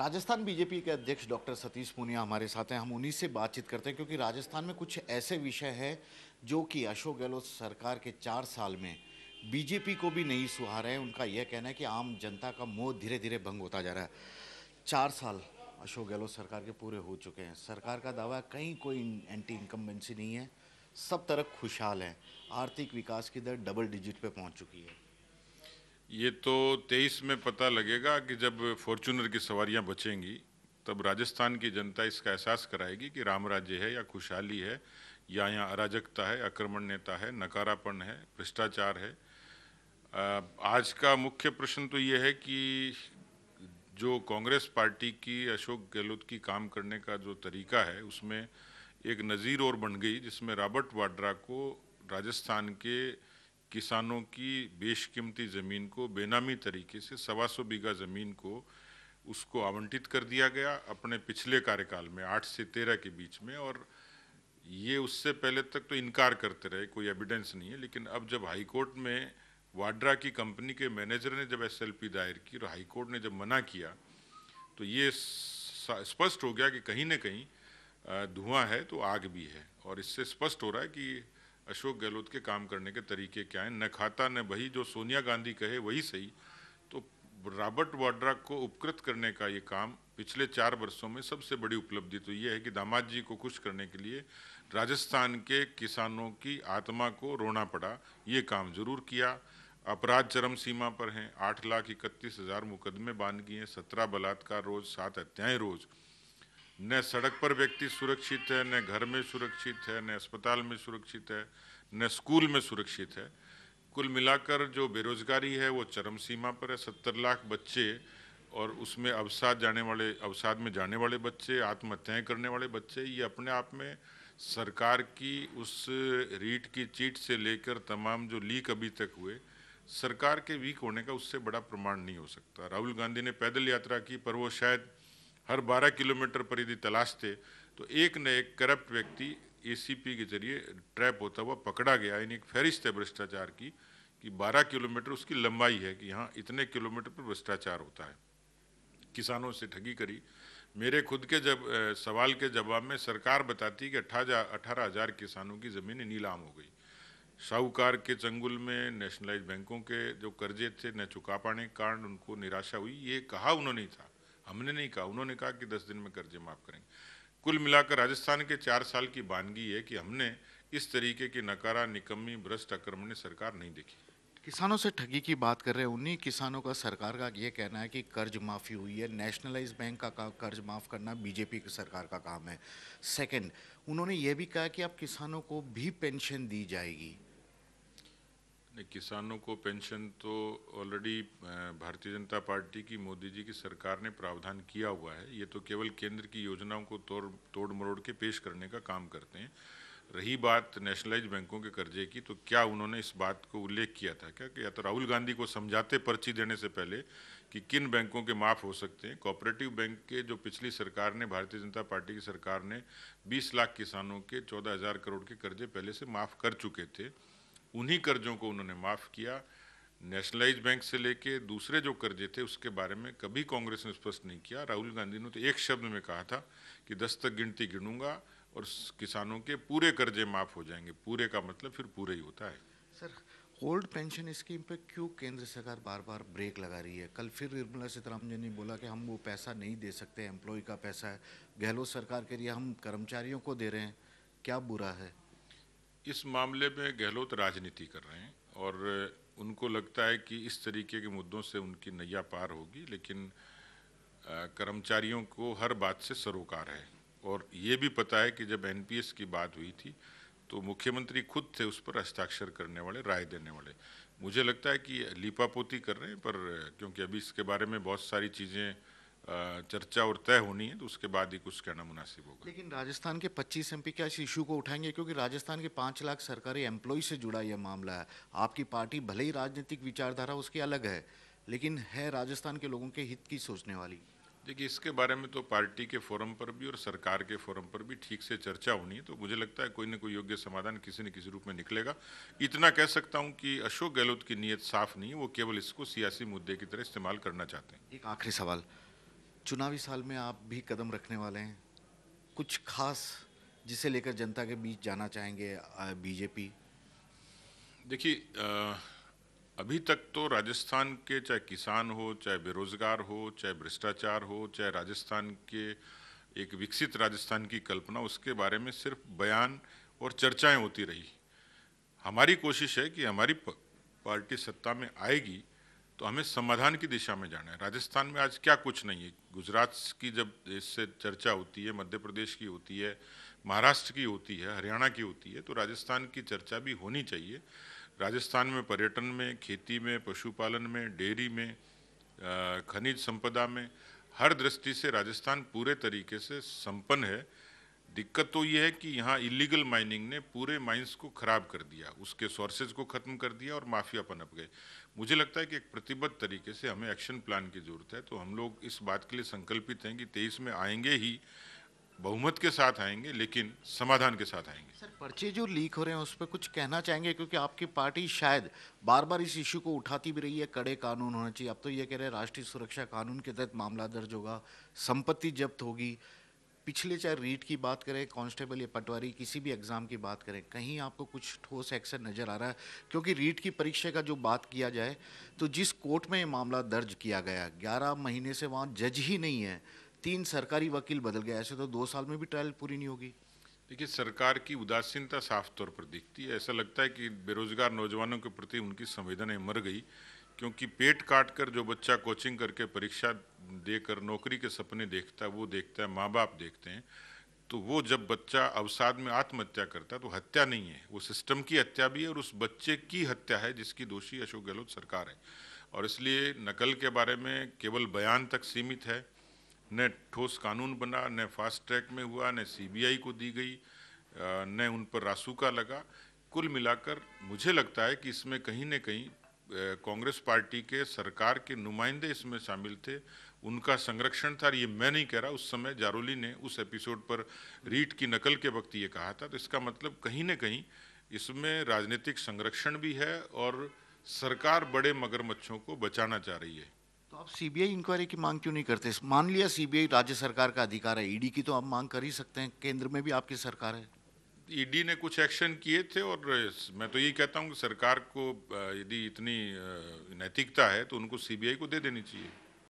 Rajasthan BJP के अध्यक्ष doctor Satish Punia हमारे साथ हैं हम उन्हीं से बातचीत करते हैं क्योंकि राजस्थान में कुछ ऐसे विषय हैं जो कि अशोक गहलोत सरकार के चार साल में बीजेपी को भी नहीं सुहा रहे हैं उनका यह कहना है कि आम जनता का मोह धीरे धीरे भंग होता जा रहा है चार साल अशोक गहलोत सरकार के पूरे हो चुके हैं सरकार का दावा कहीं कोई एंटी इनकम्बेंसी नहीं है सब तरह खुशहाल है आर्थिक विकास की दर डबल डिजिट पर पहुँच चुकी है ये तो तेईस में पता लगेगा कि जब फॉर्चूनर की सवारियां बचेंगी तब राजस्थान की जनता इसका एहसास कराएगी कि राम राज्य है या खुशहाली है या यहाँ अराजकता है आक्रमण्यता है नकारापन है भ्रष्टाचार है आज का मुख्य प्रश्न तो ये है कि जो कांग्रेस पार्टी की अशोक गहलोत की काम करने का जो तरीका है उसमें एक नज़ीर और बन गई जिसमें रॉबर्ट वाड्रा को राजस्थान के किसानों की बेशकीमती ज़मीन को बेनामी तरीके से सवा सौ बीघा ज़मीन को उसको आवंटित कर दिया गया अपने पिछले कार्यकाल में आठ से तेरह के बीच में और ये उससे पहले तक तो इनकार करते रहे कोई एविडेंस नहीं है लेकिन अब जब हाईकोर्ट में वाड्रा की कंपनी के मैनेजर ने जब एसएलपी दायर की और हाईकोर्ट ने जब मना किया तो ये स्पष्ट हो गया कि कहीं ना कहीं धुआं है तो आग भी है और इससे स्पष्ट हो रहा है कि अशोक गहलोत के काम करने के तरीके क्या हैं न खाता न बही जो सोनिया गांधी कहे वही सही तो रॉबर्ट वाड्रा को उपकृत करने का ये काम पिछले चार वर्षों में सबसे बड़ी उपलब्धि तो ये है कि दामाद जी को खुश करने के लिए राजस्थान के किसानों की आत्मा को रोना पड़ा ये काम जरूर किया अपराध चरम सीमा पर हैं आठ लाख इकतीस हज़ार मुकदमे बांध गए हैं सत्रह बलात्कार रोज सात हत्याएं रोज़ न सड़क पर व्यक्ति सुरक्षित है न घर में सुरक्षित है न अस्पताल में सुरक्षित है न स्कूल में सुरक्षित है कुल मिलाकर जो बेरोजगारी है वो चरम सीमा पर है सत्तर लाख बच्चे और उसमें अवसाद जाने वाले अवसाद में जाने वाले बच्चे आत्महत्याएं करने वाले बच्चे ये अपने आप में सरकार की उस रीट की चीट से लेकर तमाम जो लीक अभी तक हुए सरकार के वीक होने का उससे बड़ा प्रमाण नहीं हो सकता राहुल गांधी ने पैदल यात्रा की पर वो शायद हर 12 किलोमीटर पर यदि तलाशते तो एक न एक करप्ट व्यक्ति एसीपी के जरिए ट्रैप होता हुआ पकड़ा गया यानी एक फहरिस्त है भ्रष्टाचार की कि 12 किलोमीटर उसकी लंबाई है कि यहाँ इतने किलोमीटर पर भ्रष्टाचार होता है किसानों से ठगी करी मेरे खुद के जब ए, सवाल के जवाब में सरकार बताती कि अट्ठाजा अठारह हज़ार किसानों की ज़मीनें नीलाम हो गई साहूकार के चंगुल में नेशनलाइज बैंकों के जो कर्जे थे न चुका पाने के कारण उनको निराशा हुई ये कहा उन्होंने था हमने नहीं कहा उन्होंने कहा कि दस दिन में कर्जे माफ़ करेंगे कुल मिलाकर राजस्थान के चार साल की बानगी है कि हमने इस तरीके की नकारा निकम्मी भ्रष्ट आक्रमण सरकार नहीं देखी किसानों से ठगी की बात कर रहे हैं उन्हीं किसानों का सरकार का ये कहना है कि कर्ज माफ़ी हुई है नेशनलाइज बैंक का, का कर्ज माफ़ करना बीजेपी की सरकार का काम है सेकंड उन्होंने ये भी कहा कि अब किसानों को भी पेंशन दी जाएगी किसानों को पेंशन तो ऑलरेडी भारतीय जनता पार्टी की मोदी जी की सरकार ने प्रावधान किया हुआ है ये तो केवल केंद्र की योजनाओं को तोड़ तोड़ मरोड़ के पेश करने का काम करते हैं रही बात नेशनलाइज बैंकों के कर्जे की तो क्या उन्होंने इस बात को उल्लेख किया था क्या कि या तो राहुल गांधी को समझाते पर्ची देने से पहले कि किन बैंकों के माफ़ हो सकते हैं कोऑपरेटिव बैंक के जो पिछली सरकार ने भारतीय जनता पार्टी की सरकार ने 20 लाख किसानों के 14,000 करोड़ के कर्जे पहले से माफ़ कर चुके थे उन्हीं कर्जों को उन्होंने माफ़ किया नेशनलाइज बैंक से लेके दूसरे जो कर्जे थे उसके बारे में कभी कांग्रेस ने स्पष्ट नहीं किया राहुल गांधी ने तो एक शब्द में कहा था कि दस तक गिनती गिनूंगा और किसानों के पूरे कर्जे माफ़ हो जाएंगे पूरे का मतलब फिर पूरे ही होता है सर ओल्ड पेंशन स्कीम पे क्यों केंद्र सरकार बार बार ब्रेक लगा रही है कल फिर निर्मला सीतारामन ने बोला कि हम वो पैसा नहीं दे सकते एम्प्लॉय का पैसा है गहलोत सरकार के लिए हम कर्मचारियों को दे रहे हैं क्या बुरा है इस मामले में गहलोत राजनीति कर रहे हैं और उनको लगता है कि इस तरीके के मुद्दों से उनकी नैया पार होगी लेकिन कर्मचारियों को हर बात से सरोकार है और ये भी पता है कि जब एनपीएस की बात हुई थी तो मुख्यमंत्री खुद थे उस पर हस्ताक्षर करने वाले राय देने वाले मुझे लगता है कि लिपापोती कर रहे हैं पर क्योंकि अभी इसके बारे में बहुत सारी चीज़ें चर्चा और तय होनी है तो उसके बाद ही कुछ कहना मुनासिब होगा लेकिन राजस्थान के 25 एमपी क्या इस इशू को उठाएंगे क्योंकि राजस्थान के पाँच लाख सरकारी एम्प्लॉय से जुड़ा यह मामला है आपकी पार्टी भले ही राजनीतिक विचारधारा उसकी अलग है लेकिन है राजस्थान के लोगों के हित की सोचने वाली देखिए इसके बारे में तो पार्टी के फोरम पर भी और सरकार के फोरम पर भी ठीक से चर्चा होनी है तो मुझे लगता है कोई ना कोई योग्य समाधान किसी न किसी रूप में निकलेगा इतना कह सकता हूं कि अशोक गहलोत की नीयत साफ नहीं है वो केवल इसको सियासी मुद्दे की तरह इस्तेमाल करना चाहते हैं एक आखिरी सवाल चुनावी साल में आप भी कदम रखने वाले हैं कुछ खास जिसे लेकर जनता के बीच जाना चाहेंगे बीजेपी देखिए अभी तक तो राजस्थान के चाहे किसान हो चाहे बेरोजगार हो चाहे भ्रष्टाचार हो चाहे राजस्थान के एक विकसित राजस्थान की कल्पना उसके बारे में सिर्फ बयान और चर्चाएं होती रही हमारी कोशिश है कि हमारी पार्टी सत्ता में आएगी तो हमें समाधान की दिशा में जाना है राजस्थान में आज क्या कुछ नहीं है गुजरात की जब इससे चर्चा होती है मध्य प्रदेश की होती है महाराष्ट्र की होती है हरियाणा की होती है तो राजस्थान की चर्चा भी होनी चाहिए राजस्थान में पर्यटन में खेती में पशुपालन में डेयरी में खनिज संपदा में हर दृष्टि से राजस्थान पूरे तरीके से संपन्न है दिक्कत तो ये है कि यहाँ इलीगल माइनिंग ने पूरे माइंस को ख़राब कर दिया उसके सोर्सेज को ख़त्म कर दिया और माफिया पनप गए मुझे लगता है कि एक प्रतिबद्ध तरीके से हमें एक्शन प्लान की ज़रूरत है तो हम लोग इस बात के लिए संकल्पित हैं कि तेईस में आएंगे ही बहुमत के साथ आएंगे लेकिन समाधान के साथ आएंगे सर पर्चे जो लीक हो रहे हैं उस पर कुछ कहना चाहेंगे क्योंकि आपकी पार्टी शायद बार बार इस इश्यू को उठाती भी रही है कड़े कानून होना चाहिए अब तो ये कह रहे हैं राष्ट्रीय सुरक्षा कानून के तहत मामला दर्ज होगा संपत्ति जब्त होगी पिछले चाहे रीट की बात करें कांस्टेबल या पटवारी किसी भी एग्ज़ाम की बात करें कहीं आपको कुछ ठोस एक्शन नज़र आ रहा है क्योंकि रीट की परीक्षा का जो बात किया जाए तो जिस कोर्ट में ये मामला दर्ज किया गया ग्यारह महीने से वहाँ जज ही नहीं है तीन सरकारी वकील बदल गए ऐसे तो दो साल में भी ट्रायल पूरी नहीं होगी देखिए सरकार की उदासीनता साफ तौर पर दिखती है ऐसा लगता है कि बेरोजगार नौजवानों के प्रति उनकी संवेदनाएं मर गई क्योंकि पेट काट कर जो बच्चा कोचिंग करके परीक्षा देकर नौकरी के सपने देखता है वो देखता है माँ बाप देखते हैं तो वो जब बच्चा अवसाद में आत्महत्या करता है तो हत्या नहीं है वो सिस्टम की हत्या भी है और उस बच्चे की हत्या है जिसकी दोषी अशोक गहलोत सरकार है और इसलिए नकल के बारे में केवल बयान तक सीमित है न ठोस कानून बना न फास्ट ट्रैक में हुआ न सीबीआई को दी गई न उन पर रासुका लगा कुल मिलाकर मुझे लगता है कि इसमें कहीं ना कहीं कांग्रेस पार्टी के सरकार के नुमाइंदे इसमें शामिल थे उनका संरक्षण था ये मैं नहीं कह रहा उस समय जारोली ने उस एपिसोड पर रीट की नकल के वक्त ये कहा था तो इसका मतलब कहीं ना कहीं इसमें राजनीतिक संरक्षण भी है और सरकार बड़े मगरमच्छों को बचाना चाह रही है तो आप सीबीआई इंक्वायरी की मांग क्यों नहीं करते मान लिया सीबीआई राज्य सरकार का अधिकार है ईडी e की तो आप मांग कर ही सकते हैं केंद्र में भी आपकी सरकार है ईडी e ने कुछ एक्शन किए थे और मैं तो यही कहता हूँ कि सरकार को यदि इतनी नैतिकता है तो उनको सीबीआई को दे देनी चाहिए